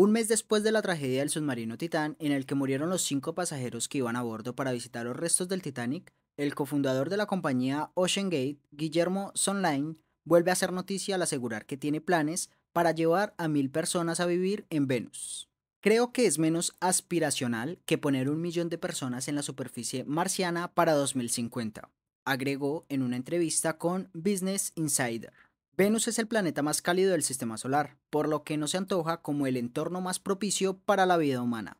Un mes después de la tragedia del submarino Titán, en el que murieron los cinco pasajeros que iban a bordo para visitar los restos del Titanic, el cofundador de la compañía OceanGate, Guillermo Sonline, vuelve a hacer noticia al asegurar que tiene planes para llevar a mil personas a vivir en Venus. Creo que es menos aspiracional que poner un millón de personas en la superficie marciana para 2050, agregó en una entrevista con Business Insider. Venus es el planeta más cálido del sistema solar, por lo que no se antoja como el entorno más propicio para la vida humana.